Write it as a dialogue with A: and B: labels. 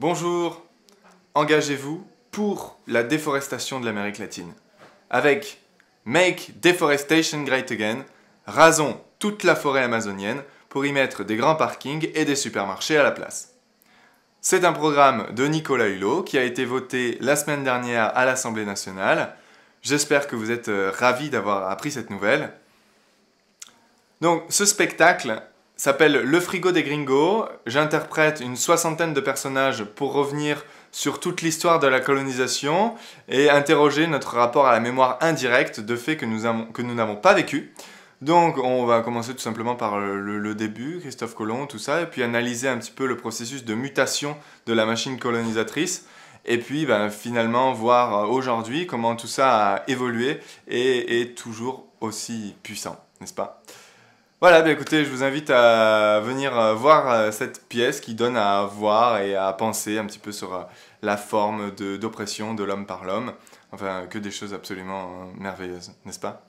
A: Bonjour, engagez-vous pour la déforestation de l'Amérique latine. Avec Make Deforestation Great Again, rasons toute la forêt amazonienne pour y mettre des grands parkings et des supermarchés à la place. C'est un programme de Nicolas Hulot qui a été voté la semaine dernière à l'Assemblée nationale. J'espère que vous êtes euh, ravis d'avoir appris cette nouvelle. Donc ce spectacle s'appelle Le frigo des gringos. J'interprète une soixantaine de personnages pour revenir sur toute l'histoire de la colonisation et interroger notre rapport à la mémoire indirecte de faits que nous n'avons pas vécu. Donc on va commencer tout simplement par le, début, Christophe Colomb, tout ça, et puis analyser un petit peu le processus de mutation de la machine colonisatrice, et puis ben, finalement voir euh, aujourd'hui comment tout ça a évolué et est toujours aussi puissant, n'est-ce pas voilà, bien bah, écoutez, je vous invite à venir euh, voir euh, cette pièce qui donne à voir et à penser un petit peu sur euh, la forme d'oppression de l'homme par l'homme. Enfin, que des choses absolument merveilleuses, n'est-ce pas